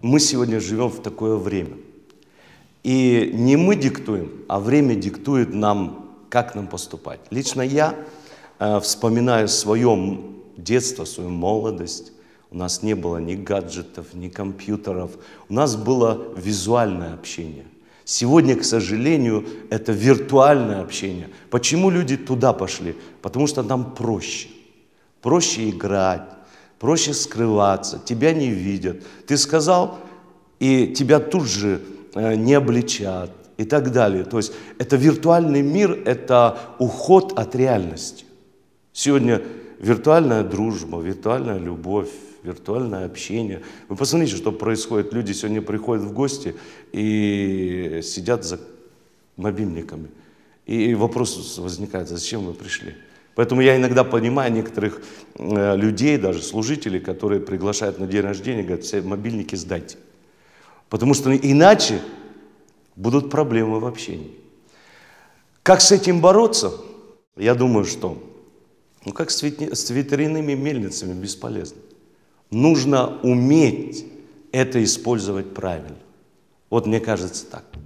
мы сегодня живем в такое время. И не мы диктуем, а время диктует нам, как нам поступать. Лично я э, вспоминаю свое детство, свою молодость. У нас не было ни гаджетов, ни компьютеров. У нас было визуальное общение. Сегодня, к сожалению, это виртуальное общение. Почему люди туда пошли? Потому что там проще. Проще играть, проще скрываться, тебя не видят. Ты сказал, и тебя тут же э, не обличат и так далее. То есть это виртуальный мир, это уход от реальности. Сегодня виртуальная дружба, виртуальная любовь, виртуальное общение. Вы посмотрите, что происходит. Люди сегодня приходят в гости и сидят за мобильниками. И вопрос возникает, зачем вы пришли? Поэтому я иногда понимаю некоторых э, людей, даже служителей, которые приглашают на день рождения, говорят, все мобильники сдайте. Потому что иначе будут проблемы в общении. Как с этим бороться? Я думаю, что ну, как с ветряными мельницами бесполезно. Нужно уметь это использовать правильно. Вот мне кажется так.